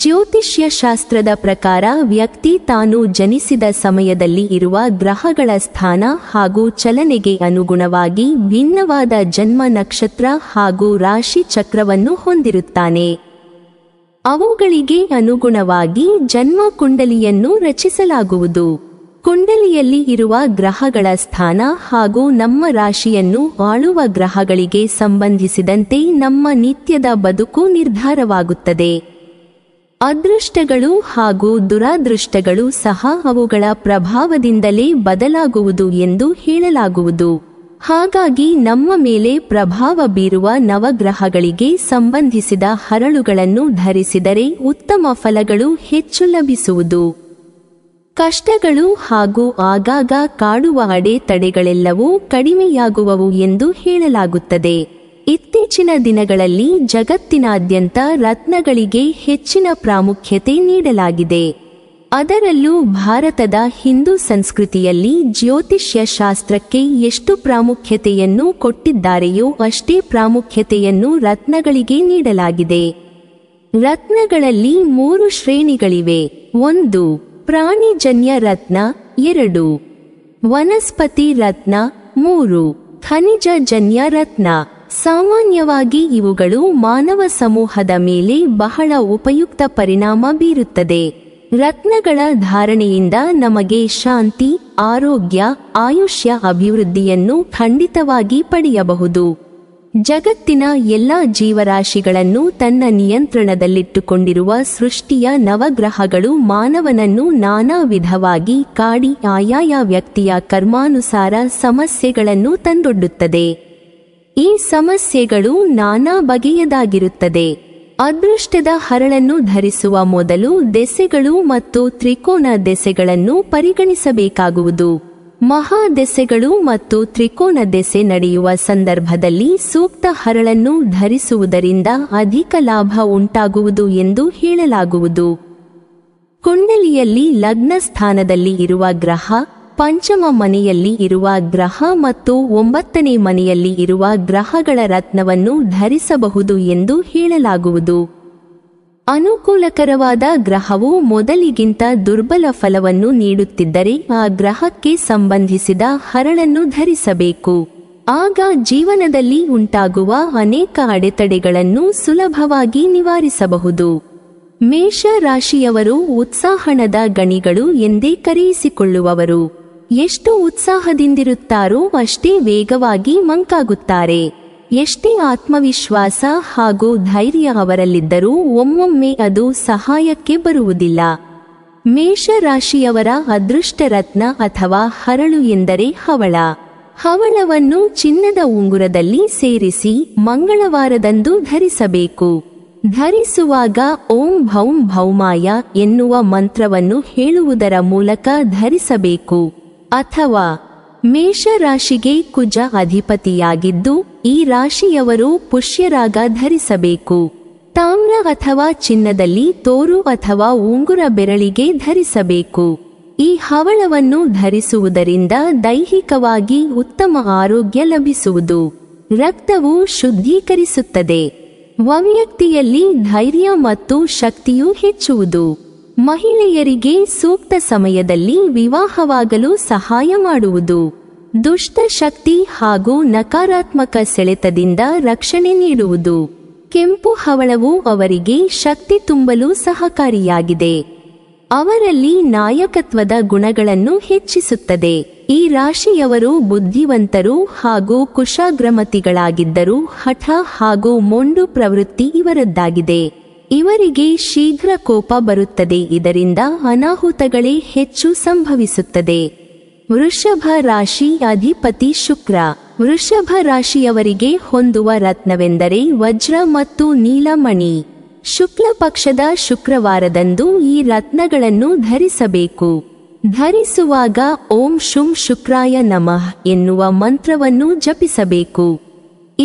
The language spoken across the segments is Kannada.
ಜ್ಯೋತಿಷ್ಯ ಶಾಸ್ತ್ರದ ಪ್ರಕಾರ ವ್ಯಕ್ತಿ ತಾನು ಜನಿಸಿದ ಸಮಯದಲ್ಲಿ ಇರುವ ಗ್ರಹಗಳ ಸ್ಥಾನ ಹಾಗೂ ಚಲನೆಗೆ ಅನುಗುಣವಾಗಿ ಭಿನ್ನವಾದ ಜನ್ಮ ನಕ್ಷತ್ರ ಹಾಗೂ ರಾಶಿ ಚಕ್ರವನ್ನು ಹೊಂದಿರುತ್ತಾನೆ ಅವುಗಳಿಗೆ ಅನುಗುಣವಾಗಿ ಜನ್ಮ ಕುಂಡಲಿಯನ್ನು ರಚಿಸಲಾಗುವುದು ಕುಂಡಲಿಯಲ್ಲಿ ಇರುವ ಗ್ರಹಗಳ ಸ್ಥಾನ ಹಾಗೂ ನಮ್ಮ ರಾಶಿಯನ್ನು ಆಳುವ ಗ್ರಹಗಳಿಗೆ ಸಂಬಂಧಿಸಿದಂತೆ ನಮ್ಮ ನಿತ್ಯದ ಬದುಕು ನಿರ್ಧಾರವಾಗುತ್ತದೆ ಅದೃಷ್ಟಗಳು ಹಾಗೂ ದುರಾದೃಷ್ಟಗಳು ಸಹ ಅವುಗಳ ಪ್ರಭಾವದಿಂದಲೇ ಬದಲಾಗುವುದು ಎಂದು ಹೇಳಲಾಗುವುದು ಹಾಗಾಗಿ ನಮ್ಮ ಮೇಲೆ ಪ್ರಭಾವ ಬೀರುವ ನವಗ್ರಹಗಳಿಗೆ ಸಂಬಂಧಿಸಿದ ಹರಳುಗಳನ್ನು ಧರಿಸಿದರೆ ಉತ್ತಮ ಫಲಗಳು ಹೆಚ್ಚು ಲಭಿಸುವುದು ಕಷ್ಟಗಳು ಹಾಗೂ ಆಗಾಗ ಕಾಡುವ ಅಡೆತಡೆಗಳೆಲ್ಲವೂ ಕಡಿಮೆಯಾಗುವವು ಎಂದು ಹೇಳಲಾಗುತ್ತದೆ ಇತ್ತೀಚಿನ ದಿನಗಳಲ್ಲಿ ಜಗತ್ತಿನಾದ್ಯಂತ ರತ್ನಗಳಿಗೆ ಹೆಚ್ಚಿನ ಪ್ರಾಮುಖ್ಯತೆ ನೀಡಲಾಗಿದೆ ಅದರಲ್ಲೂ ಭಾರತದ ಹಿಂದೂ ಸಂಸ್ಕೃತಿಯಲ್ಲಿ ಜ್ಯೋತಿಷ್ಯ ಶಾಸ್ತ್ರಕ್ಕೆ ಎಷ್ಟು ಪ್ರಾಮುಖ್ಯತೆಯನ್ನು ಕೊಟ್ಟಿದ್ದಾರೆಯೋ ಅಷ್ಟೇ ಪ್ರಾಮುಖ್ಯತೆಯನ್ನು ರತ್ನಗಳಿಗೆ ನೀಡಲಾಗಿದೆ ರತ್ನಗಳಲ್ಲಿ ಮೂರು ಶ್ರೇಣಿಗಳಿವೆ ಒಂದು ಪ್ರಾಣಿಜನ್ಯ ರತ್ನ ಎರಡು ವನಸ್ಪತಿ ರತ್ನ ಮೂರು ಜನ್ಯ ರತ್ನ ಸಾಮಾನ್ಯವಾಗಿ ಇವುಗಳು ಮಾನವ ಸಮೂಹದ ಮೇಲೆ ಬಹಳ ಉಪಯುಕ್ತ ಪರಿಣಾಮ ಬೀರುತ್ತದೆ ರತ್ನಗಳ ಧಾರಣೆಯಿಂದ ನಮಗೆ ಶಾಂತಿ ಆರೋಗ್ಯ ಆಯುಷ್ಯ ಅಭಿವೃದ್ಧಿಯನ್ನು ಖಂಡಿತವಾಗಿ ಪಡೆಯಬಹುದು ಜಗತ್ತಿನ ಎಲ್ಲ ಜೀವರಾಶಿಗಳನ್ನು ತನ್ನ ನಿಯಂತ್ರಣದಲ್ಲಿಟ್ಟುಕೊಂಡಿರುವ ಸೃಷ್ಟಿಯ ನವಗ್ರಹಗಳು ಮಾನವನನ್ನು ನಾನಾ ವಿಧವಾಗಿ ಕಾಡಿ ಆಯಾಯ ವ್ಯಕ್ತಿಯ ಕರ್ಮಾನುಸಾರ ಸಮಸ್ಯೆಗಳನ್ನು ತಂದೊಡ್ಡುತ್ತದೆ ಈ ಸಮಸ್ಯೆಗಳು ನಾನಾ ಬಗೆಯದಾಗಿರುತ್ತದೆ ಅದೃಷ್ಟದ ಹರಳನ್ನು ಧರಿಸುವ ಮೊದಲು ದೆಸೆಗಳು ಮತ್ತು ತ್ರಿಕೋನ ದೆಸೆಗಳನ್ನು ಪರಿಗಣಿಸಬೇಕಾಗುವುದು ಮಹಾ ಮತ್ತು ತ್ರಿಕೋನ ದೆಸೆ ನಡೆಯುವ ಸಂದರ್ಭದಲ್ಲಿ ಸೂಕ್ತ ಹರಳನ್ನು ಧರಿಸುವುದರಿಂದ ಅಧಿಕ ಲಾಭ ಉಂಟಾಗುವುದು ಎಂದು ಹೇಳಲಾಗುವುದು ಕುಂಡಲಿಯಲ್ಲಿ ಲಗ್ನ ಸ್ಥಾನದಲ್ಲಿ ಇರುವ ಗ್ರಹ ಪಂಚಮ ಮನೆಯಲ್ಲಿ ಇರುವ ಗ್ರಹ ಮತ್ತು ಒಂಬತ್ತನೇ ಮನೆಯಲ್ಲಿ ಇರುವ ಗ್ರಹಗಳ ರತ್ನವನ್ನು ಧರಿಸಬಹುದು ಎಂದು ಹೇಳಲಾಗುವುದು ಅನುಕೂಲಕರವಾದ ಗ್ರಹವು ಮೊದಲಿಗಿಂತ ದುರ್ಬಲ ಫಲವನ್ನು ನೀಡುತ್ತಿದ್ದರೆ ಆ ಗ್ರಹಕ್ಕೆ ಸಂಬಂಧಿಸಿದ ಹರಳನ್ನು ಧರಿಸಬೇಕು ಆಗ ಜೀವನದಲ್ಲಿ ಉಂಟಾಗುವ ಅನೇಕ ಅಡೆತಡೆಗಳನ್ನು ಸುಲಭವಾಗಿ ನಿವಾರಿಸಬಹುದು ಮೇಷ ರಾಶಿಯವರು ಉತ್ಸಾಹಣದ ಗಣಿಗಳು ಎಂದೇ ಕರೆಯಿಸಿಕೊಳ್ಳುವವರು ಎಷ್ಟು ಉತ್ಸಾಹದಿಂದಿರುತ್ತಾರೋ ಅಷ್ಟೇ ವೇಗವಾಗಿ ಮಂಕಾಗುತ್ತಾರೆ ಎಷ್ಟೇ ಆತ್ಮವಿಶ್ವಾಸ ಹಾಗೂ ಧೈರ್ಯ ಅವರಲ್ಲಿದ್ದರೂ ಒಮ್ಮೊಮ್ಮೆ ಅದು ಸಹಾಯಕ್ಕೆ ಬರುವುದಿಲ್ಲ ಮೇಷರಾಶಿಯವರ ಅದೃಷ್ಟರತ್ನ ಅಥವಾ ಹರಳು ಎಂದರೆ ಹವಳ ಹವಳವನ್ನು ಚಿನ್ನದ ಉಂಗುರದಲ್ಲಿ ಸೇರಿಸಿ ಮಂಗಳವಾರದಂದು ಧರಿಸಬೇಕು ಧರಿಸುವಾಗ ಓಂ ಭೌಂ ಭೌಮಾಯ ಎನ್ನುವ ಮಂತ್ರವನ್ನು ಹೇಳುವುದರ ಮೂಲಕ ಧರಿಸಬೇಕು ಅಥವಾ ಮೇಷರಾಶಿಗೆ ಕುಜ ಅಧಿಪತಿಯಾಗಿದ್ದು ಈ ರಾಶಿಯವರು ಪುಷ್ಯರಾಗ ಧರಿಸಬೇಕು ತಾಮ್ರ ಅಥವಾ ಚಿನ್ನದಲ್ಲಿ ತೋರು ಅಥವಾ ಉಂಗುರ ಬೆರಳಿಗೆ ಧರಿಸಬೇಕು ಈ ಹವಳವನ್ನು ಧರಿಸುವುದರಿಂದ ದೈಹಿಕವಾಗಿ ಉತ್ತಮ ಆರೋಗ್ಯ ಲಭಿಸುವುದು ರಕ್ತವು ಶುದ್ಧೀಕರಿಸುತ್ತದೆ ವ್ಯಕ್ತಿಯಲ್ಲಿ ಧೈರ್ಯ ಮತ್ತು ಶಕ್ತಿಯೂ ಹೆಚ್ಚುವುದು ಮಹಿಳೆಯರಿಗೆ ಸೂಕ್ತ ಸಮಯದಲ್ಲಿ ವಿವಾಹವಾಗಲು ಸಹಾಯ ಮಾಡುವುದು ದುಷ್ಟಶಕ್ತಿ ಹಾಗೂ ನಕಾರಾತ್ಮಕ ಸೆಳೆತದಿಂದ ರಕ್ಷಣೆ ನೀಡುವುದು ಕೆಂಪು ಹವಳವು ಅವರಿಗೆ ಶಕ್ತಿ ತುಂಬಲು ಸಹಕಾರಿಯಾಗಿದೆ ಅವರಲ್ಲಿ ನಾಯಕತ್ವದ ಗುಣಗಳನ್ನು ಹೆಚ್ಚಿಸುತ್ತದೆ ಈ ರಾಶಿಯವರು ಬುದ್ಧಿವಂತರು ಹಾಗೂ ಕುಶಾಗ್ರಮತಿಗಳಾಗಿದ್ದರೂ ಹಠ ಹಾಗೂ ಮೊಂಡು ಪ್ರವೃತ್ತಿ ಇವರದ್ದಾಗಿದೆ ಇವರಿಗೆ ಶೀಘ್ರ ಕೋಪ ಬರುತ್ತದೆ ಇದರಿಂದ ಅನಾಹುತಗಳೇ ಹೆಚ್ಚು ಸಂಭವಿಸುತ್ತದೆ ವೃಷಭ ರಾಶಿ ಅಧಿಪತಿ ಶುಕ್ರ ವೃಷಭ ರಾಶಿಯವರಿಗೆ ಹೊಂದುವ ರತ್ನವೆಂದರೆ ವಜ್ರ ಮತ್ತು ನೀಲಮಣಿ ಶುಕ್ಲ ಪಕ್ಷದ ಶುಕ್ರವಾರದಂದು ಈ ರತ್ನಗಳನ್ನು ಧರಿಸಬೇಕು ಧರಿಸುವಾಗ ಓಂ ಶುಂ ಶುಕ್ರಾಯ ನಮಃ ಎನ್ನುವ ಮಂತ್ರವನ್ನು ಜಪಿಸಬೇಕು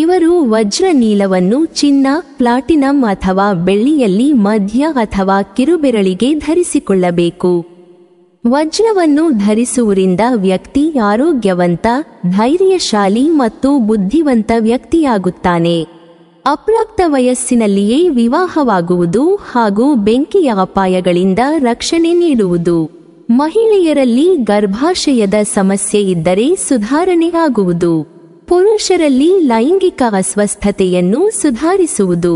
ಇವರು ವಜ್ರ ನೀಲವನ್ನು ಚಿನ್ನ ಪ್ಲಾಟಿನಂ ಅಥವಾ ಬೆಳ್ಳಿಯಲ್ಲಿ ಮಧ್ಯ ಅಥವಾ ಕಿರುಬೆರಳಿಗೆ ಧರಿಸಿಕೊಳ್ಳಬೇಕು ವಜ್ರವನ್ನು ಧರಿಸುವುದರಿಂದ ವ್ಯಕ್ತಿ ಆರೋಗ್ಯವಂತ ಧೈರ್ಯಶಾಲಿ ಮತ್ತು ಬುದ್ಧಿವಂತ ವ್ಯಕ್ತಿಯಾಗುತ್ತಾನೆ ಅಪ್ರಾಪ್ತ ವಯಸ್ಸಿನಲ್ಲಿಯೇ ವಿವಾಹವಾಗುವುದು ಹಾಗೂ ಬೆಂಕಿಯ ಅಪಾಯಗಳಿಂದ ರಕ್ಷಣೆ ನೀಡುವುದು ಮಹಿಳೆಯರಲ್ಲಿ ಗರ್ಭಾಶಯದ ಸಮಸ್ಯೆ ಇದ್ದರೆ ಸುಧಾರಣೆಯಾಗುವುದು ಪುರುಷರಲ್ಲಿ ಲೈಂಗಿಕ ಅಸ್ವಸ್ಥತೆಯನ್ನು ಸುಧಾರಿಸುವುದು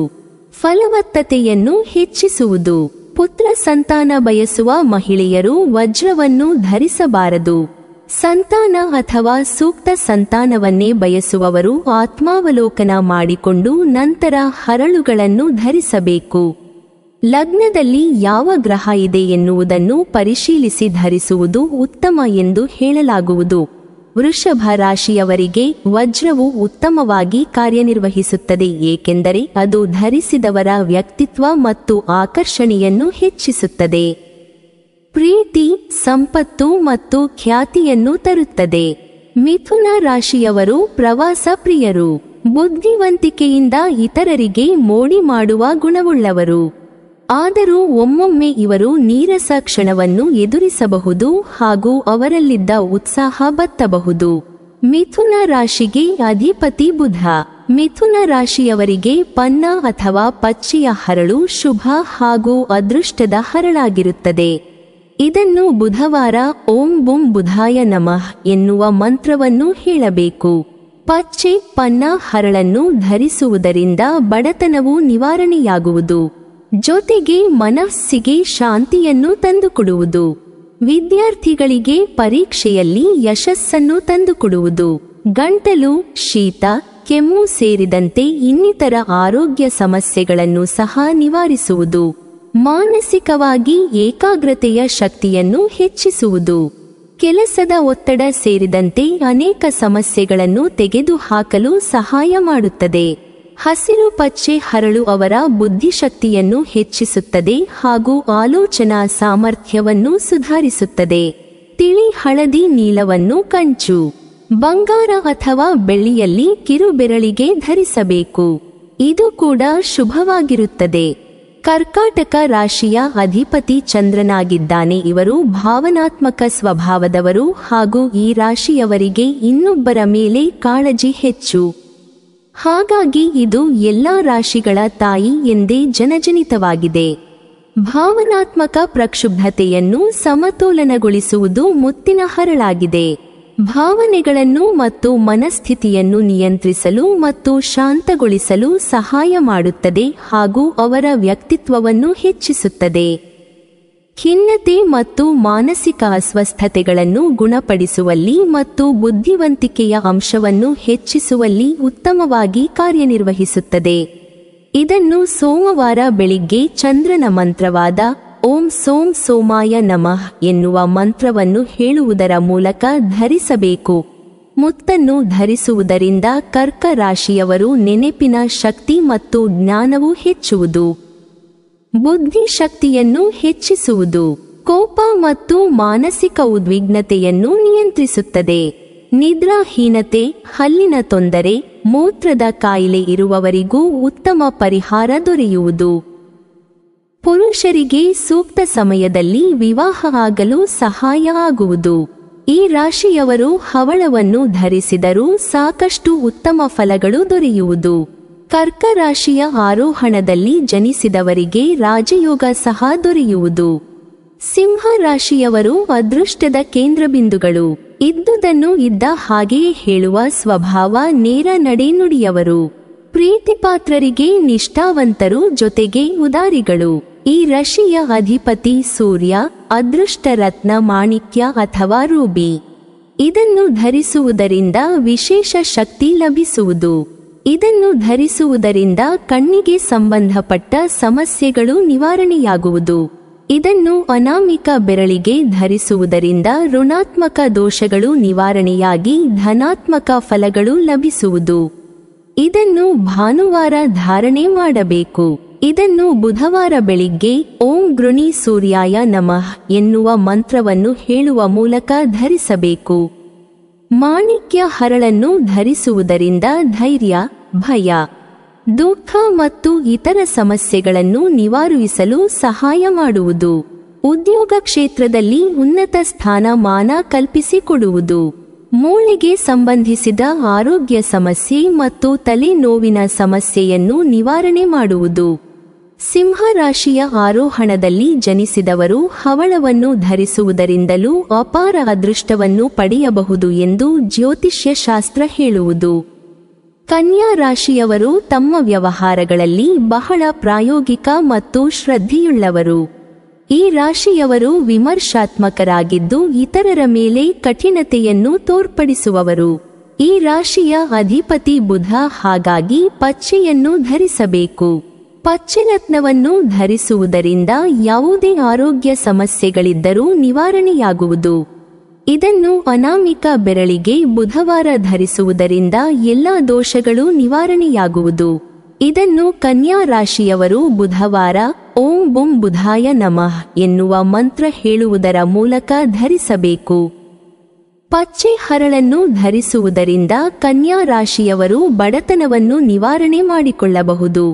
ಫಲವತ್ತತೆಯನ್ನು ಹೆಚ್ಚಿಸುವುದು ಪುತ್ರ ಸಂತಾನ ಬಯಸುವ ಮಹಿಳೆಯರು ವಜ್ರವನ್ನು ಧರಿಸಬಾರದು ಸಂತಾನ ಅಥವಾ ಸೂಕ್ತ ಸಂತಾನವನ್ನೇ ಬಯಸುವವರು ಆತ್ಮಾವಲೋಕನ ಮಾಡಿಕೊಂಡು ನಂತರ ಹರಳುಗಳನ್ನು ಧರಿಸಬೇಕು ಲಗ್ನದಲ್ಲಿ ಯಾವ ಗ್ರಹ ಇದೆ ಎನ್ನುವುದನ್ನು ಪರಿಶೀಲಿಸಿ ಧರಿಸುವುದು ಉತ್ತಮ ಎಂದು ಹೇಳಲಾಗುವುದು ವೃಷಭ ರಾಶಿಯವರಿಗೆ ವಜ್ರವು ಉತ್ತಮವಾಗಿ ಕಾರ್ಯನಿರ್ವಹಿಸುತ್ತದೆ ಏಕೆಂದರೆ ಅದು ಧರಿಸಿದವರ ವ್ಯಕ್ತಿತ್ವ ಮತ್ತು ಆಕರ್ಷಣೆಯನ್ನು ಹೆಚ್ಚಿಸುತ್ತದೆ ಪ್ರೀತಿ ಸಂಪತ್ತು ಮತ್ತು ಖ್ಯಾತಿಯನ್ನು ತರುತ್ತದೆ ಮಿಥುನ ರಾಶಿಯವರು ಪ್ರವಾಸ ಪ್ರಿಯರು ಬುದ್ಧಿವಂತಿಕೆಯಿಂದ ಇತರರಿಗೆ ಮೋಡಿ ಮಾಡುವ ಗುಣವುಳ್ಳವರು ಆದರೂ ಒಮ್ಮೊಮ್ಮೆ ಇವರು ನೀರಸ ಕ್ಷಣವನ್ನು ಎದುರಿಸಬಹುದು ಹಾಗೂ ಅವರಲ್ಲಿದ್ದ ಉತ್ಸಾಹ ಬತ್ತಬಹುದು ಮಿಥುನ ರಾಶಿಗೆ ಅಧಿಪತಿ ಬುಧ ಮಿಥುನ ರಾಶಿಯವರಿಗೆ ಪನ್ನ ಅಥವಾ ಪಚ್ಚಿಯ ಹರಳು ಶುಭ ಹಾಗೂ ಅದೃಷ್ಟದ ಹರಳಾಗಿರುತ್ತದೆ ಇದನ್ನು ಬುಧವಾರ ಓಂ ಬುಂ ಬುಧಾಯ ನಮಃ ಎನ್ನುವ ಮಂತ್ರವನ್ನು ಹೇಳಬೇಕು ಪಚ್ಚೆ ಪನ್ನ ಹರಳನ್ನು ಧರಿಸುವುದರಿಂದ ಬಡತನವು ನಿವಾರಣೆಯಾಗುವುದು ಜೊತೆಗೆ ಮನಸ್ಸಿಗೆ ಶಾಂತಿಯನ್ನು ತಂದುಕೊಡುವುದು ವಿದ್ಯಾರ್ಥಿಗಳಿಗೆ ಪರೀಕ್ಷೆಯಲ್ಲಿ ಯಶಸ್ಸನ್ನು ತಂದುಕೊಡುವುದು ಗಂಟಲು ಶೀತ ಕೆಮ್ಮು ಸೇರಿದಂತೆ ಇನ್ನಿತರ ಆರೋಗ್ಯ ಸಮಸ್ಯೆಗಳನ್ನು ಸಹ ನಿವಾರಿಸುವುದು ಮಾನಸಿಕವಾಗಿ ಏಕಾಗ್ರತೆಯ ಶಕ್ತಿಯನ್ನು ಹೆಚ್ಚಿಸುವುದು ಕೆಲಸದ ಒತ್ತಡ ಸೇರಿದಂತೆ ಅನೇಕ ಸಮಸ್ಯೆಗಳನ್ನು ತೆಗೆದುಹಾಕಲು ಸಹಾಯ ಮಾಡುತ್ತದೆ ಹಸಿರು ಪಚ್ಚೆ ಹರಳು ಅವರ ಬುದ್ಧಿಶಕ್ತಿಯನ್ನು ಹೆಚ್ಚಿಸುತ್ತದೆ ಹಾಗೂ ಆಲೋಚನಾ ಸಾಮರ್ಥ್ಯವನ್ನು ಸುಧಾರಿಸುತ್ತದೆ ತಿಳಿ ಹಳದಿ ನೀಲವನ್ನು ಕಂಚು ಬಂಗಾರ ಅಥವಾ ಬೆಳ್ಳಿಯಲ್ಲಿ ಕಿರುಬೆರಳಿಗೆ ಧರಿಸಬೇಕು ಇದು ಕೂಡ ಶುಭವಾಗಿರುತ್ತದೆ ಕರ್ಕಾಟಕ ರಾಶಿಯ ಅಧಿಪತಿ ಚಂದ್ರನಾಗಿದ್ದಾನೆ ಇವರು ಭಾವನಾತ್ಮಕ ಸ್ವಭಾವದವರು ಹಾಗೂ ಈ ರಾಶಿಯವರಿಗೆ ಇನ್ನೊಬ್ಬರ ಮೇಲೆ ಕಾಳಜಿ ಹೆಚ್ಚು ಹಾಗಾಗಿ ಇದು ಎಲ್ಲ ರಾಶಿಗಳ ತಾಯಿ ಎಂದೇ ಜನಜನಿತವಾಗಿದೆ ಭಾವನಾತ್ಮಕ ಪ್ರಕ್ಷುಬ್ಧತೆಯನ್ನು ಸಮತೋಲನಗೊಳಿಸುವುದು ಮುತ್ತಿನ ಹರಳಾಗಿದೆ ಭಾವನೆಗಳನ್ನು ಮತ್ತು ಮನಸ್ಥಿತಿಯನ್ನು ನಿಯಂತ್ರಿಸಲು ಮತ್ತು ಶಾಂತಗೊಳಿಸಲು ಸಹಾಯ ಮಾಡುತ್ತದೆ ಹಾಗೂ ಅವರ ವ್ಯಕ್ತಿತ್ವವನ್ನು ಹೆಚ್ಚಿಸುತ್ತದೆ ಖಿನ್ನತೆ ಮತ್ತು ಮಾನಸಿಕ ಅಸ್ವಸ್ಥತೆಗಳನ್ನು ಗುಣಪಡಿಸುವಲ್ಲಿ ಮತ್ತು ಬುದ್ಧಿವಂತಿಕೆಯ ಅಂಶವನ್ನು ಹೆಚ್ಚಿಸುವಲ್ಲಿ ಉತ್ತಮವಾಗಿ ಕಾರ್ಯನಿರ್ವಹಿಸುತ್ತದೆ ಇದನ್ನು ಸೋಮವಾರ ಬೆಳಿಗ್ಗೆ ಚಂದ್ರನ ಮಂತ್ರವಾದ ಓಂ ಸೋಂ ಸೋಮಾಯ ನಮಃ ಎನ್ನುವ ಮಂತ್ರವನ್ನು ಹೇಳುವುದರ ಮೂಲಕ ಧರಿಸಬೇಕು ಮುತ್ತನ್ನು ಧರಿಸುವುದರಿಂದ ಕರ್ಕ ರಾಶಿಯವರು ನೆನೆಪಿನ ಶಕ್ತಿ ಮತ್ತು ಜ್ಞಾನವು ಹೆಚ್ಚುವುದು ಬುದ್ಧಿಶಕ್ತಿಯನ್ನು ಹೆಚ್ಚಿಸುವುದು ಕೋಪ ಮತ್ತು ಮಾನಸಿಕ ಉದ್ವಿಗ್ನತೆಯನ್ನು ನಿಯಂತ್ರಿಸುತ್ತದೆ ನಿದ್ರಾಹೀನತೆ ಹಲ್ಲಿನ ತೊಂದರೆ ಮೂತ್ರದ ಕಾಯಿಲೆ ಇರುವವರಿಗೂ ಉತ್ತಮ ಪರಿಹಾರ ದೊರೆಯುವುದು ಪುರುಷರಿಗೆ ಸೂಕ್ತ ಸಮಯದಲ್ಲಿ ವಿವಾಹವಾಗಲು ಸಹಾಯ ಆಗುವುದು ಈ ರಾಶಿಯವರು ಹವಳವನ್ನು ಧರಿಸಿದರೂ ಸಾಕಷ್ಟು ಉತ್ತಮ ಫಲಗಳು ದೊರೆಯುವುದು ಕರ್ಕ ರಾಶಿಯ ಆರೋಹಣದಲ್ಲಿ ಜನಿಸಿದವರಿಗೆ ರಾಜಯೋಗ ಸಹ ದೊರೆಯುವುದು ಸಿಂಹ ರಾಶಿಯವರು ಅದೃಷ್ಟದ ಕೇಂದ್ರಬಿಂದುಗಳು ಇದ್ದುದನ್ನು ಇದ್ದ ಹಾಗೆಯೇ ಹೇಳುವ ಸ್ವಭಾವ ನೇರ ನಡೆನುಡಿಯವರು ಪ್ರೀತಿಪಾತ್ರರಿಗೆ ನಿಷ್ಠಾವಂತರು ಜೊತೆಗೆ ಉದಾರಿಗಳು ಈ ರಶಿಯ ಅಧಿಪತಿ ಸೂರ್ಯ ಅದೃಷ್ಟ ರತ್ನ ಮಾಣಿಕ್ಯ ಅಥವಾ ರೂಬಿ ಇದನ್ನು ಧರಿಸುವುದರಿಂದ ವಿಶೇಷ ಶಕ್ತಿ ಲಭಿಸುವುದು ಇದನ್ನು ಧರಿಸುವುದರಿಂದ ಕಣ್ಣಿಗೆ ಸಂಬಂಧಪಟ್ಟ ಸಮಸ್ಯೆಗಳು ನಿವಾರಣೆಯಾಗುವುದು ಇದನ್ನು ಅನಾಮಿಕ ಬೆರಳಿಗೆ ಧರಿಸುವುದರಿಂದ ಋಣಾತ್ಮಕ ದೋಷಗಳು ನಿವಾರಣೆಯಾಗಿ ಧನಾತ್ಮಕ ಫಲಗಳು ಲಭಿಸುವುದು ಇದನ್ನು ಭಾನುವಾರ ಧಾರಣೆ ಮಾಡಬೇಕು ಇದನ್ನು ಬುಧವಾರ ಬೆಳಿಗ್ಗೆ ಓಂ ಗೃಣಿ ಸೂರ್ಯಾಯ ನಮಃ ಎನ್ನುವ ಮಂತ್ರವನ್ನು ಹೇಳುವ ಮೂಲಕ ಧರಿಸಬೇಕು ಮಾಣಿಕ್ಯ ಹರಳನ್ನು ಧರಿಸುವುದರಿಂದ ಧೈರ್ಯ ಭಯ ದುಃಖ ಮತ್ತು ಇತರ ಸಮಸ್ಯೆಗಳನ್ನು ನಿವಾರಿಸಲು ಸಹಾಯ ಮಾಡುವುದು ಉದ್ಯೋಗ ಕ್ಷೇತ್ರದಲ್ಲಿ ಉನ್ನತ ಸ್ಥಾನಮಾನ ಕಲ್ಪಿಸಿಕೊಡುವುದು ಮೂಳೆಗೆ ಸಂಬಂಧಿಸಿದ ಆರೋಗ್ಯ ಸಮಸ್ಯೆ ಮತ್ತು ತಲೆನೋವಿನ ಸಮಸ್ಯೆಯನ್ನು ನಿವಾರಣೆ ಮಾಡುವುದು ಸಿಂಹ ರಾಶಿಯ ಆರೋಹಣದಲ್ಲಿ ಜನಿಸಿದವರು ಹವಳವನ್ನು ಧರಿಸುವುದರಿಂದಲೂ ಅಪಾರ ಅದೃಷ್ಟವನ್ನು ಪಡೆಯಬಹುದು ಎಂದು ಜ್ಯೋತಿಷ್ಯ ಶಾಸ್ತ್ರ ಹೇಳುವುದು ಕನ್ಯಾ ರಾಶಿಯವರು ತಮ್ಮ ವ್ಯವಹಾರಗಳಲ್ಲಿ ಬಹಳ ಪ್ರಾಯೋಗಿಕ ಮತ್ತು ಶ್ರದ್ಧೆಯುಳ್ಳವರು ಈ ರಾಶಿಯವರು ವಿಮರ್ಶಾತ್ಮಕರಾಗಿದ್ದು ಇತರರ ಮೇಲೆ ಕಠಿಣತೆಯನ್ನು ತೋರ್ಪಡಿಸುವವರು ಈ ರಾಶಿಯ ಅಧಿಪತಿ ಬುಧ ಹಾಗಾಗಿ ಪಚ್ಚೆಯನ್ನು ಧರಿಸಬೇಕು ಪಚ್ಚೆರತ್ನವನ್ನು ಧರಿಸುವುದರಿಂದ ಯಾವುದೇ ಆರೋಗ್ಯ ಸಮಸ್ಯೆಗಳಿದ್ದರೂ ನಿವಾರಣೆಯಾಗುವುದು ಇದನ್ನು ಅನಾಮಿಕ ಬೆರಳಿಗೆ ಬುಧವಾರ ಧರಿಸುವುದರಿಂದ ಎಲ್ಲ ದೋಷಗಳು ನಿವಾರಣೆಯಾಗುವುದು ಇದನ್ನು ಕನ್ಯಾ ರಾಶಿಯವರು ಬುಧವಾರ ಓಂ ಬುಂ ಬುಧಾಯ ನಮಃ ಎನ್ನುವ ಮಂತ್ರ ಹೇಳುವುದರ ಮೂಲಕ ಧರಿಸಬೇಕು ಪಚ್ಚೆ ಹರಳನ್ನು ಧರಿಸುವುದರಿಂದ ಕನ್ಯಾ ರಾಶಿಯವರು ಬಡತನವನ್ನು ನಿವಾರಣೆ ಮಾಡಿಕೊಳ್ಳಬಹುದು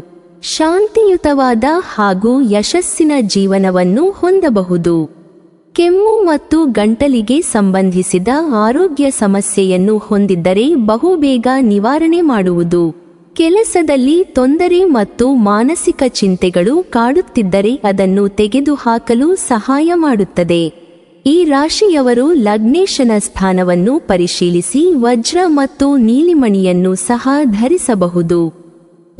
ಶಾಂತಿಯುತವಾದ ಹಾಗೂ ಯಶಸ್ಸಿನ ಜೀವನವನ್ನು ಹೊಂದಬಹುದು ಕೆಮ್ಮು ಮತ್ತು ಗಂಟಲಿಗೆ ಸಂಬಂಧಿಸಿದ ಆರೋಗ್ಯ ಸಮಸ್ಯೆಯನ್ನು ಹೊಂದಿದ್ದರೆ ಬಹುಬೇಗ ನಿವಾರಣೆ ಮಾಡುವುದು ಕೆಲಸದಲ್ಲಿ ತೊಂದರೆ ಮತ್ತು ಮಾನಸಿಕ ಚಿಂತೆಗಳು ಕಾಡುತ್ತಿದ್ದರೆ ಅದನ್ನು ತೆಗೆದುಹಾಕಲು ಸಹಾಯ ಮಾಡುತ್ತದೆ ಈ ರಾಶಿಯವರು ಲಗ್ನೇಶನ ಸ್ಥಾನವನ್ನು ಪರಿಶೀಲಿಸಿ ವಜ್ರ ಮತ್ತು ನೀಲಿಮಣಿಯನ್ನು ಸಹ ಧರಿಸಬಹುದು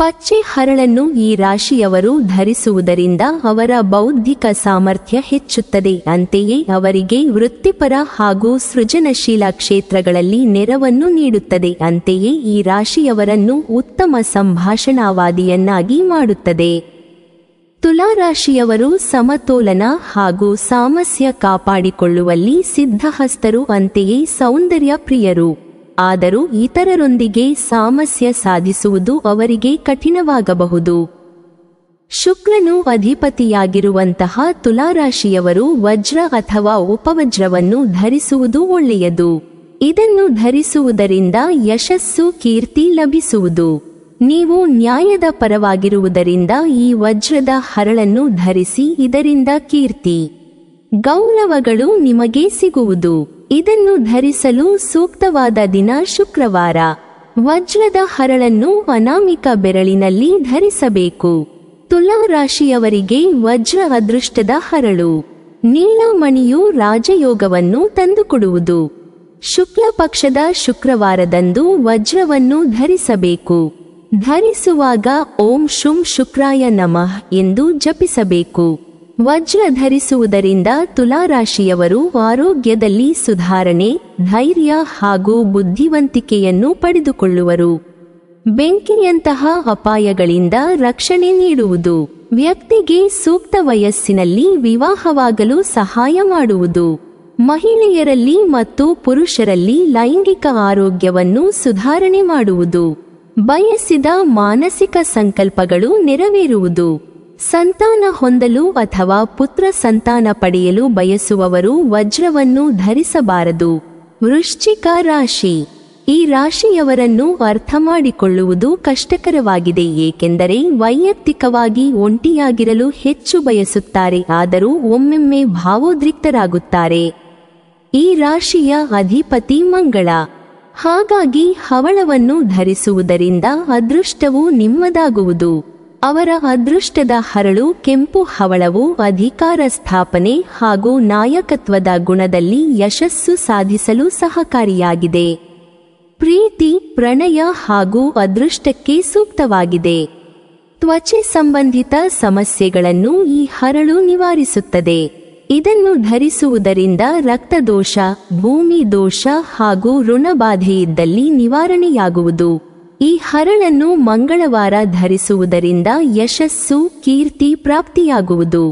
ಪಚ್ಚೆ ಹರಳನ್ನು ಈ ರಾಶಿಯವರು ಧರಿಸುವುದರಿಂದ ಅವರ ಬೌದ್ಧಿಕ ಸಾಮರ್ಥ್ಯ ಹೆಚ್ಚುತ್ತದೆ ಅಂತೆಯೇ ಅವರಿಗೆ ವೃತ್ತಿಪರ ಹಾಗೂ ಸೃಜನಶೀಲ ಕ್ಷೇತ್ರಗಳಲ್ಲಿ ನೆರವನ್ನು ನೀಡುತ್ತದೆ ಅಂತೆಯೇ ಈ ರಾಶಿಯವರನ್ನು ಉತ್ತಮ ಸಂಭಾಷಣಾವಾದಿಯನ್ನಾಗಿ ಮಾಡುತ್ತದೆ ತುಲಾರಾಶಿಯವರು ಸಮತೋಲನ ಹಾಗೂ ಸಾಮಸ್ಯ ಕಾಪಾಡಿಕೊಳ್ಳುವಲ್ಲಿ ಸಿದ್ಧಹಸ್ತರು ಅಂತೆಯೇ ಸೌಂದರ್ಯ ಪ್ರಿಯರು ಆದರೂ ಇತರರೊಂದಿಗೆ ಸಾಮಸ್ಯ ಸಾಧಿಸುವುದು ಅವರಿಗೆ ಕಠಿಣವಾಗಬಹುದು ಶುಕ್ರನು ಅಧಿಪತಿಯಾಗಿರುವಂತಹ ತುಲಾರಾಶಿಯವರು ವಜ್ರ ಅಥವಾ ಉಪವಜ್ರವನ್ನು ಧರಿಸುವುದು ಒಳ್ಳೆಯದು ಇದನ್ನು ಧರಿಸುವುದರಿಂದ ಯಶಸ್ಸು ಕೀರ್ತಿ ಲಭಿಸುವುದು ನೀವು ನ್ಯಾಯದ ಪರವಾಗಿರುವುದರಿಂದ ಈ ವಜ್ರದ ಹರಳನ್ನು ಧರಿಸಿ ಇದರಿಂದ ಕೀರ್ತಿ ಗೌರವಗಳು ನಿಮಗೆ ಸಿಗುವುದು ಇದನ್ನು ಧರಿಸಲು ಸೂಕ್ತವಾದ ದಿನ ಶುಕ್ರವಾರ ವಜ್ರದ ಹರಳನ್ನು ಅನಾಮಿಕ ಬೆರಳಿನಲ್ಲಿ ಧರಿಸಬೇಕು ತುಲಾ ರಾಶಿಯವರಿಗೆ ವಜ್ರ ಅದೃಷ್ಟದ ಹರಳು ನೀಲಮಣಿಯು ರಾಜಯೋಗವನ್ನು ತಂದುಕೊಡುವುದು ಶುಕ್ಲ ಪಕ್ಷದ ಶುಕ್ರವಾರದಂದು ವಜ್ರವನ್ನು ಧರಿಸಬೇಕು ಧರಿಸುವಾಗ ಓಂ ಶುಂ ಶುಕ್ರಾಯ ನಮಃ ಎಂದು ಜಪಿಸಬೇಕು ವಜ್ರ ಧರಿಸುವುದರಿಂದ ತುಲಾರಾಶಿಯವರು ಆರೋಗ್ಯದಲ್ಲಿ ಸುಧಾರಣೆ ಧೈರ್ಯ ಹಾಗೂ ಬುದ್ಧಿವಂತಿಕೆಯನ್ನು ಪಡೆದುಕೊಳ್ಳುವರು ಬೆಂಕಿಯಂತಹ ಅಪಾಯಗಳಿಂದ ರಕ್ಷಣೆ ನೀಡುವುದು ವ್ಯಕ್ತಿಗೆ ಸೂಕ್ತ ವಯಸ್ಸಿನಲ್ಲಿ ವಿವಾಹವಾಗಲು ಸಹಾಯ ಮಾಡುವುದು ಮಹಿಳೆಯರಲ್ಲಿ ಮತ್ತು ಪುರುಷರಲ್ಲಿ ಲೈಂಗಿಕ ಆರೋಗ್ಯವನ್ನು ಸುಧಾರಣೆ ಮಾಡುವುದು ಬಯಸಿದ ಮಾನಸಿಕ ಸಂಕಲ್ಪಗಳು ನೆರವೇರುವುದು ಸಂತಾನ ಹೊಂದಲು ಅಥವಾ ಪುತ್ರ ಸಂತಾನ ಪಡೆಯಲು ಬಯಸುವವರು ವಜ್ರವನ್ನು ಧರಿಸಬಾರದು ವೃಶ್ಚಿಕ ರಾಶಿ ಈ ರಾಶಿಯವರನ್ನು ಅರ್ಥ ಮಾಡಿಕೊಳ್ಳುವುದು ಕಷ್ಟಕರವಾಗಿದೆ ಏಕೆಂದರೆ ವೈಯಕ್ತಿಕವಾಗಿ ಒಂಟಿಯಾಗಿರಲು ಹೆಚ್ಚು ಬಯಸುತ್ತಾರೆ ಆದರೂ ಒಮ್ಮೆಮ್ಮೆ ಭಾವೋದ್ರಿಕ್ತರಾಗುತ್ತಾರೆ ಈ ರಾಶಿಯ ಅಧಿಪತಿ ಮಂಗಳ ಹಾಗಾಗಿ ಹವಳವನ್ನು ಧರಿಸುವುದರಿಂದ ಅದೃಷ್ಟವು ನಿಮ್ಮದಾಗುವುದು ಅವರ ಅದೃಷ್ಟದ ಹರಳು ಕೆಂಪು ಹವಳವು ಅಧಿಕಾರ ಸ್ಥಾಪನೆ ಹಾಗೂ ನಾಯಕತ್ವದ ಗುಣದಲ್ಲಿ ಯಶಸ್ಸು ಸಾಧಿಸಲು ಸಹಕಾರಿಯಾಗಿದೆ ಪ್ರೀತಿ ಪ್ರಣಯ ಹಾಗೂ ಅದೃಷ್ಟಕ್ಕೆ ಸೂಕ್ತವಾಗಿದೆ ತ್ವಚೆ ಸಂಬಂಧಿತ ಸಮಸ್ಯೆಗಳನ್ನು ಈ ಹರಳು ನಿವಾರಿಸುತ್ತದೆ ಇದನ್ನು ಧರಿಸುವುದರಿಂದ ರಕ್ತದೋಷ ಭೂಮಿ ದೋಷ ಹಾಗೂ ಋಣಬಾಧೆಯಿದ್ದಲ್ಲಿ ನಿವಾರಣೆಯಾಗುವುದು ಈ ಹರಳನ್ನು ಮಂಗಳವಾರ ಧರಿಸುವುದರಿಂದ ಯಶಸ್ಸು ಕೀರ್ತಿ ಪ್ರಾಪ್ತಿಯಾಗುವುದು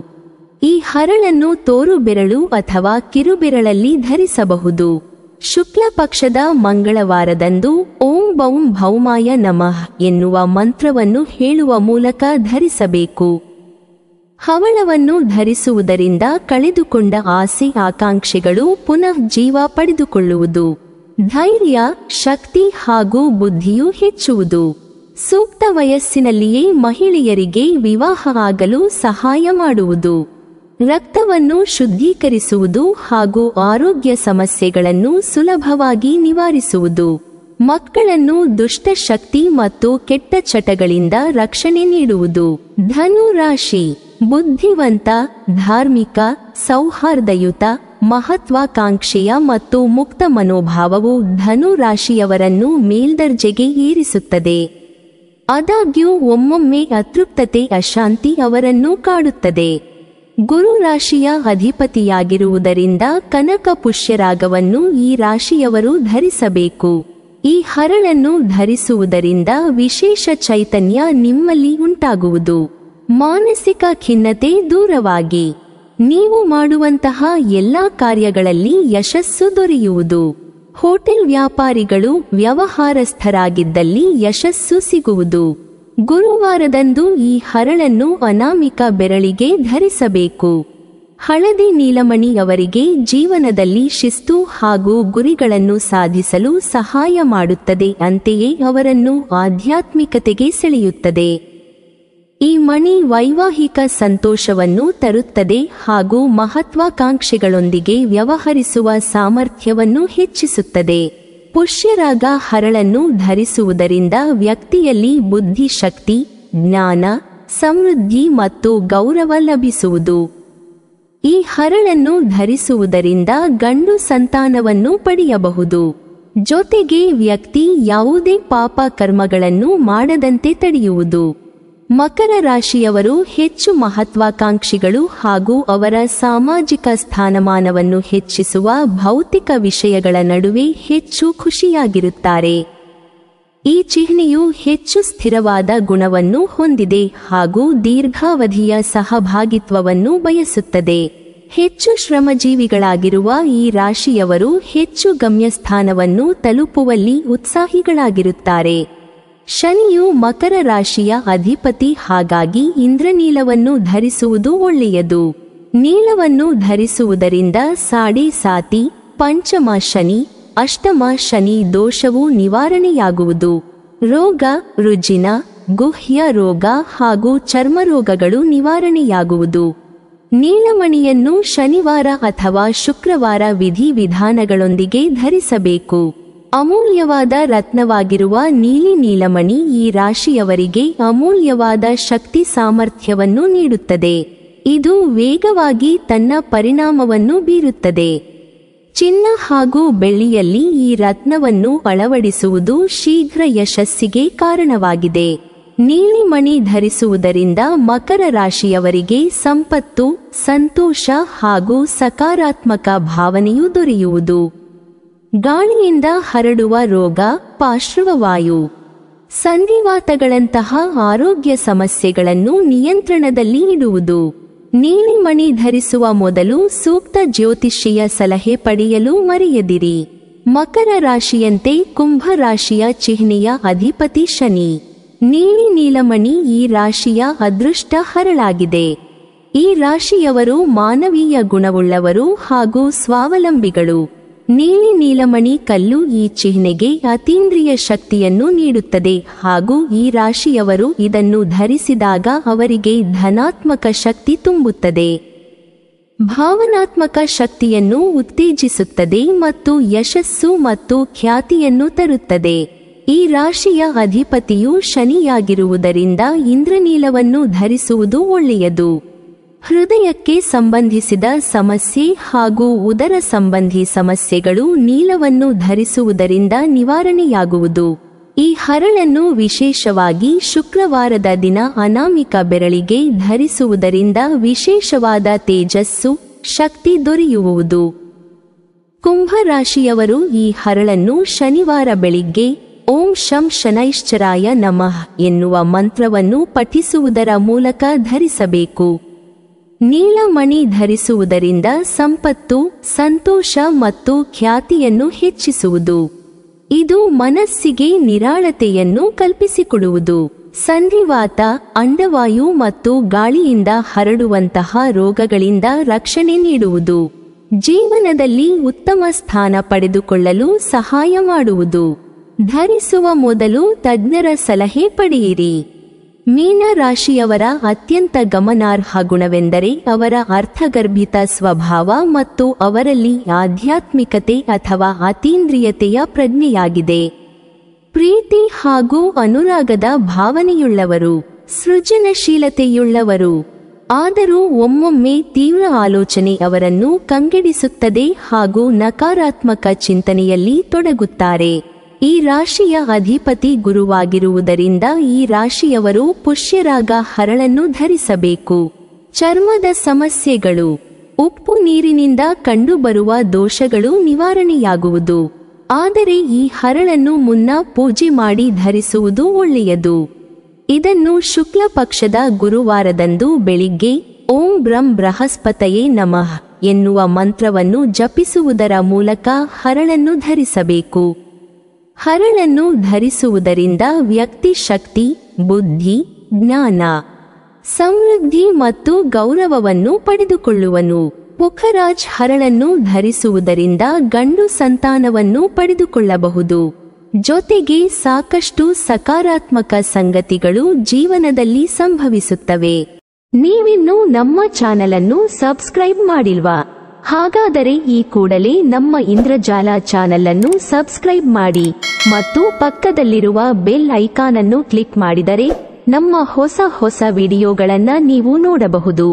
ಈ ಹರಳನ್ನು ತೋರುಬೆರಳು ಅಥವಾ ಕಿರುಬೆರಳಲ್ಲಿ ಧರಿಸಬಹುದು ಶುಕ್ಲ ಪಕ್ಷದ ಮಂಗಳವಾರದಂದು ಓಂ ಬೌಂ ಭೌಮಾಯ ನಮಃ ಎನ್ನುವ ಮಂತ್ರವನ್ನು ಹೇಳುವ ಮೂಲಕ ಧರಿಸಬೇಕು ಹವಳವನ್ನು ಧರಿಸುವುದರಿಂದ ಕಳೆದುಕೊಂಡ ಆಸೆ ಆಕಾಂಕ್ಷೆಗಳು ಪುನಃ ಜೀವ ಪಡೆದುಕೊಳ್ಳುವುದು ಧೈರ್ಯ ಶಕ್ತಿ ಹಾಗೂ ಬುದ್ಧಿಯು ಹೆಚ್ಚುವುದು ಸೂಕ್ತ ವಯಸ್ಸಿನಲ್ಲಿಯೇ ಮಹಿಳೆಯರಿಗೆ ವಿವಾಹವಾಗಲು ಸಹಾಯ ಮಾಡುವುದು ರಕ್ತವನ್ನು ಶುದ್ಧೀಕರಿಸುವುದು ಹಾಗೂ ಆರೋಗ್ಯ ಸಮಸ್ಯೆಗಳನ್ನು ಸುಲಭವಾಗಿ ನಿವಾರಿಸುವುದು ಮಕ್ಕಳನ್ನು ದುಷ್ಟಶಕ್ತಿ ಮತ್ತು ಕೆಟ್ಟ ಚಟಗಳಿಂದ ರಕ್ಷಣೆ ನೀಡುವುದು ಧನು ರಾಶಿ ಬುದ್ಧಿವಂತ ಧಾರ್ಮಿಕ ಸೌಹಾರ್ದಯುತ ಮಹತ್ವಾಕಾಂಕ್ಷೆಯ ಮತ್ತು ಮುಕ್ತ ಮನೋಭಾವವು ಧನು ರಾಶಿಯವರನ್ನು ಮೇಲ್ದರ್ಜೆಗೆ ಏರಿಸುತ್ತದೆ ಆದಾಗ್ಯೂ ಒಮ್ಮೊಮ್ಮೆ ಅತೃಪ್ತತೆ ಅಶಾಂತಿ ಅವರನ್ನು ಕಾಡುತ್ತದೆ ಗುರು ರಾಶಿಯ ಅಧಿಪತಿಯಾಗಿರುವುದರಿಂದ ಕನಕ ಪುಷ್ಯರಾಗವನ್ನು ಈ ರಾಶಿಯವರು ಧರಿಸಬೇಕು ಈ ಹರಳನ್ನು ಧರಿಸುವುದರಿಂದ ವಿಶೇಷ ಚೈತನ್ಯ ನಿಮ್ಮಲ್ಲಿ ಉಂಟಾಗುವುದು ಮಾನಸಿಕ ಖಿನ್ನತೆ ದೂರವಾಗಿ ನೀವು ಮಾಡುವಂತಹ ಎಲ್ಲಾ ಕಾರ್ಯಗಳಲ್ಲಿ ಯಶಸ್ಸು ದೊರೆಯುವುದು ಹೋಟೆಲ್ ವ್ಯಾಪಾರಿಗಳು ವ್ಯವಹಾರಸ್ಥರಾಗಿದ್ದಲ್ಲಿ ಯಶಸ್ಸು ಸಿಗುವುದು ಗುರುವಾರದಂದು ಈ ಹರಳನ್ನು ಅನಾಮಿಕ ಬೆರಳಿಗೆ ಧರಿಸಬೇಕು ಹಳದಿ ನೀಲಮಣಿಯವರಿಗೆ ಜೀವನದಲ್ಲಿ ಶಿಸ್ತು ಹಾಗೂ ಗುರಿಗಳನ್ನು ಸಾಧಿಸಲು ಸಹಾಯ ಮಾಡುತ್ತದೆ ಅಂತೆಯೇ ಅವರನ್ನು ಆಧ್ಯಾತ್ಮಿಕತೆಗೆ ಸೆಳೆಯುತ್ತದೆ ಈ ಮಣಿ ವೈವಾಹಿಕ ಸಂತೋಷವನ್ನು ತರುತ್ತದೆ ಹಾಗೂ ಮಹತ್ವಾಕಾಂಕ್ಷೆಗಳೊಂದಿಗೆ ವ್ಯವಹರಿಸುವ ಸಾಮರ್ಥ್ಯವನ್ನು ಹೆಚ್ಚಿಸುತ್ತದೆ ಪುಷ್ಯರಾಗ ಹರಳನ್ನು ಧರಿಸುವುದರಿಂದ ವ್ಯಕ್ತಿಯಲ್ಲಿ ಬುದ್ಧಿಶಕ್ತಿ ಜ್ಞಾನ ಸಮೃದ್ಧಿ ಮತ್ತು ಗೌರವ ಲಭಿಸುವುದು ಈ ಹರಳನ್ನು ಧರಿಸುವುದರಿಂದ ಗಂಡು ಸಂತಾನವನ್ನು ಪಡೆಯಬಹುದು ಜೊತೆಗೆ ವ್ಯಕ್ತಿ ಯಾವುದೇ ಪಾಪ ಕರ್ಮಗಳನ್ನು ಮಾಡದಂತೆ ತಡೆಯುವುದು ಮಕರ ರಾಶಿಯವರು ಹೆಚ್ಚು ಮಹತ್ವಾಕಾಂಕ್ಷಿಗಳು ಹಾಗೂ ಅವರ ಸಾಮಾಜಿಕ ಸ್ಥಾನಮಾನವನ್ನು ಹೆಚ್ಚಿಸುವ ಭೌತಿಕ ವಿಷಯಗಳ ನಡುವೆ ಹೆಚ್ಚು ಖುಷಿಯಾಗಿರುತ್ತಾರೆ ಈ ಚಿಹ್ನೆಯು ಹೆಚ್ಚು ಸ್ಥಿರವಾದ ಗುಣವನ್ನು ಹೊಂದಿದೆ ಹಾಗೂ ದೀರ್ಘಾವಧಿಯ ಸಹಭಾಗಿತ್ವವನ್ನು ಬಯಸುತ್ತದೆ ಹೆಚ್ಚು ಶ್ರಮಜೀವಿಗಳಾಗಿರುವ ಈ ರಾಶಿಯವರು ಹೆಚ್ಚು ಗಮ್ಯಸ್ಥಾನವನ್ನು ತಲುಪುವಲ್ಲಿ ಉತ್ಸಾಹಿಗಳಾಗಿರುತ್ತಾರೆ ಶನಿಯು ಮಕರ ರಾಶಿಯ ಅಧಿಪತಿ ಹಾಗಾಗಿ ಇಂದ್ರನೀಲವನ್ನು ಧರಿಸುವುದು ಒಳ್ಳೆಯದು ನೀಲವನ್ನು ಧರಿಸುವುದರಿಂದ ಸಾಡಿ ಸಾತಿ ಪಂಚಮ ಶನಿ ಅಷ್ಟಮ ಶನಿ ದೋಷವು ನಿವಾರಣೆಯಾಗುವುದು ರೋಗ ರುಜಿನ ಗುಹ್ಯ ರೋಗ ಹಾಗೂ ಚರ್ಮ ರೋಗಗಳು ನಿವಾರಣೆಯಾಗುವುದು ನೀಲಮಣಿಯನ್ನು ಶನಿವಾರ ಅಥವಾ ಶುಕ್ರವಾರ ವಿಧಿವಿಧಾನಗಳೊಂದಿಗೆ ಧರಿಸಬೇಕು ಅಮೂಲ್ಯವಾದ ರತ್ನವಾಗಿರುವ ನೀಲಿ ನೀಲಮಣಿ ಈ ರಾಶಿಯವರಿಗೆ ಅಮೂಲ್ಯವಾದ ಶಕ್ತಿ ಸಾಮರ್ಥ್ಯವನ್ನು ನೀಡುತ್ತದೆ ಇದು ವೇಗವಾಗಿ ತನ್ನ ಪರಿಣಾಮವನ್ನು ಬೀರುತ್ತದೆ ಚಿನ್ನ ಹಾಗೂ ಬೆಳ್ಳಿಯಲ್ಲಿ ಈ ರತ್ನವನ್ನು ಅಳವಡಿಸುವುದು ಶೀಘ್ರ ಯಶಸ್ಸಿಗೆ ಕಾರಣವಾಗಿದೆ ನೀಲಿಮಣಿ ಧರಿಸುವುದರಿಂದ ಮಕರ ರಾಶಿಯವರಿಗೆ ಸಂಪತ್ತು ಸಂತೋಷ ಹಾಗೂ ಸಕಾರಾತ್ಮಕ ಭಾವನೆಯೂ ದೊರೆಯುವುದು ಗಾಳಿಯಿಂದ ಹರಡುವ ರೋಗ ಪಾರ್ಶ್ವವಾಯು ಸಂಧಿವಾತಗಳಂತಹ ಆರೋಗ್ಯ ಸಮಸ್ಯೆಗಳನ್ನು ನಿಯಂತ್ರಣದಲ್ಲಿ ಇಡುವುದು ನೀಲಿಮಣಿ ಧರಿಸುವ ಮೊದಲು ಸೂಕ್ತ ಜ್ಯೋತಿಷ್ಯ ಸಲಹೆ ಪಡೆಯಲು ಮರೆಯದಿರಿ ಮಕರ ರಾಶಿಯಂತೆ ಕುಂಭ ರಾಶಿಯ ಚಿಹ್ನೆಯ ಅಧಿಪತಿ ಶನಿ ನೀಲಿ ನೀಲಮಣಿ ಈ ರಾಶಿಯ ಅದೃಷ್ಟ ಹರಳಾಗಿದೆ ಈ ರಾಶಿಯವರು ಮಾನವೀಯ ಗುಣವುಳ್ಳವರು ಹಾಗೂ ಸ್ವಾವಲಂಬಿಗಳು ನೀಲಿ ನೀಲಮಣಿ ಕಲ್ಲು ಈ ಚಿಹ್ನೆಗೆ ಅತೀಂದ್ರಿಯ ಶಕ್ತಿಯನ್ನು ನೀಡುತ್ತದೆ ಹಾಗೂ ಈ ರಾಶಿಯವರು ಇದನ್ನು ಧರಿಸಿದಾಗ ಅವರಿಗೆ ಧನಾತ್ಮಕ ಶಕ್ತಿ ತುಂಬುತ್ತದೆ ಭಾವನಾತ್ಮಕ ಶಕ್ತಿಯನ್ನು ಉತ್ತೇಜಿಸುತ್ತದೆ ಮತ್ತು ಯಶಸ್ಸು ಮತ್ತು ಖ್ಯಾತಿಯನ್ನು ತರುತ್ತದೆ ಈ ರಾಶಿಯ ಅಧಿಪತಿಯು ಶನಿಯಾಗಿರುವುದರಿಂದ ಇಂದ್ರನೀಲವನ್ನು ಧರಿಸುವುದು ಒಳ್ಳೆಯದು ಹೃದಯಕ್ಕೆ ಸಂಬಂಧಿಸಿದ ಸಮಸ್ಯೆ ಹಾಗೂ ಉದರ ಸಂಬಂಧಿ ಸಮಸ್ಯೆಗಳು ನೀಲವನ್ನು ಧರಿಸುವುದರಿಂದ ನಿವಾರಣೆಯಾಗುವುದು ಈ ಹರಳನ್ನು ವಿಶೇಷವಾಗಿ ಶುಕ್ರವಾರದ ದಿನ ಅನಾಮಿಕ ಬೆರಳಿಗೆ ಧರಿಸುವುದರಿಂದ ವಿಶೇಷವಾದ ತೇಜಸ್ಸು ಶಕ್ತಿ ದೊರೆಯುವುದು ಕುಂಭರಾಶಿಯವರು ಈ ಹರಳನ್ನು ಶನಿವಾರ ಬೆಳಿಗ್ಗೆ ಓಂ ಶಂ ಶನೈಶ್ಚರಾಯ ನಮಃ ಎನ್ನುವ ಮಂತ್ರವನ್ನು ಪಠಿಸುವುದರ ಮೂಲಕ ಧರಿಸಬೇಕು ನೀಲಮಣಿ ಧರಿಸುವುದರಿಂದ ಸಂಪತ್ತು ಸಂತೋಷ ಮತ್ತು ಖ್ಯಾತಿಯನ್ನು ಹೆಚ್ಚಿಸುವುದು ಇದು ಮನಸ್ಸಿಗೆ ನಿರಾಳತೆಯನ್ನು ಕಲ್ಪಿಸಿಕೊಡುವುದು ಸಂಧಿವಾತ ಅಂಡವಾಯು ಮತ್ತು ಗಾಳಿಯಿಂದ ಹರಡುವಂತಹ ರೋಗಗಳಿಂದ ರಕ್ಷಣೆ ನೀಡುವುದು ಜೀವನದಲ್ಲಿ ಉತ್ತಮ ಸ್ಥಾನ ಪಡೆದುಕೊಳ್ಳಲು ಸಹಾಯ ಮಾಡುವುದು ಧರಿಸುವ ಮೊದಲು ತಜ್ಞರ ಸಲಹೆ ಪಡೆಯಿರಿ ರಾಶಿಯವರ ಅತ್ಯಂತ ಗಮನಾರ್ಹ ಗುಣವೆಂದರೆ ಅವರ ಅರ್ಥಗರ್ಭಿತ ಸ್ವಭಾವ ಮತ್ತು ಅವರಲ್ಲಿ ಆಧ್ಯಾತ್ಮಿಕತೆ ಅಥವಾ ಅತೀಂದ್ರಿಯತೆಯ ಪ್ರಜ್ಞೆಯಾಗಿದೆ ಪ್ರೀತಿ ಹಾಗೂ ಅನುರಾಗದ ಭಾವನೆಯುಳ್ಳವರು ಸೃಜನಶೀಲತೆಯುಳ್ಳವರು ಆದರೂ ಒಮ್ಮೊಮ್ಮೆ ತೀವ್ರ ಆಲೋಚನೆ ಅವರನ್ನು ಕಂಗೆಡಿಸುತ್ತದೆ ಹಾಗೂ ನಕಾರಾತ್ಮಕ ಚಿಂತನೆಯಲ್ಲಿ ತೊಡಗುತ್ತಾರೆ ಈ ರಾಶಿಯ ಅಧಿಪತಿ ಗುರುವಾಗಿರುವುದರಿಂದ ಈ ರಾಶಿಯವರು ಪುಷ್ಯರಾಗ ಹರಳನ್ನು ಧರಿಸಬೇಕು ಚರ್ಮದ ಸಮಸ್ಯೆಗಳು ಉಪ್ಪು ನೀರಿನಿಂದ ಕಂಡುಬರುವ ದೋಷಗಳು ನಿವಾರಣೆಯಾಗುವುದು ಆದರೆ ಈ ಹರಳನ್ನು ಮುನ್ನ ಪೂಜೆ ಮಾಡಿ ಧರಿಸುವುದು ಒಳ್ಳೆಯದು ಇದನ್ನು ಶುಕ್ಲ ಪಕ್ಷದ ಗುರುವಾರದಂದು ಬೆಳಿಗ್ಗೆ ಓಂ ಬ್ರಂ ಬೃಹಸ್ಪತಯೇ ನಮಃ ಎನ್ನುವ ಮಂತ್ರವನ್ನು ಜಪಿಸುವುದರ ಮೂಲಕ ಹರಳನ್ನು ಧರಿಸಬೇಕು ಹರಳನ್ನು ಧರಿಸುವುದರಿಂದ ವ್ಯಕ್ತಿ ಶಕ್ತಿ ಬುದ್ಧಿ ಜ್ಞಾನ ಸಮೃದ್ಧಿ ಮತ್ತು ಗೌರವವನ್ನು ಪಡೆದುಕೊಳ್ಳುವನು ಪುಖರಾಜ್ ಹರಳನ್ನು ಧರಿಸುವುದರಿಂದ ಗಂಡು ಸಂತಾನವನ್ನು ಪಡೆದುಕೊಳ್ಳಬಹುದು ಜೊತೆಗೆ ಸಾಕಷ್ಟು ಸಕಾರಾತ್ಮಕ ಸಂಗತಿಗಳು ಜೀವನದಲ್ಲಿ ಸಂಭವಿಸುತ್ತವೆ ನೀವಿನ್ನೂ ನಮ್ಮ ಚಾನಲನ್ನು ಸಬ್ಸ್ಕ್ರೈಬ್ ಮಾಡಿಲ್ವಾ ಹಾಗಾದರೆ ಈ ಕೂಡಲೇ ನಮ್ಮ ಇಂದ್ರಜಾಲ ಚಾನೆಲ್ ಅನ್ನು ಸಬ್ಸ್ಕ್ರೈಬ್ ಮಾಡಿ ಮತ್ತು ಪಕ್ಕದಲ್ಲಿರುವ ಬೆಲ್ ಐಕಾನ್ ಅನ್ನು ಕ್ಲಿಕ್ ಮಾಡಿದರೆ ನಮ್ಮ ಹೊಸ ಹೊಸ ವಿಡಿಯೋಗಳನ್ನು ನೀವು ನೋಡಬಹುದು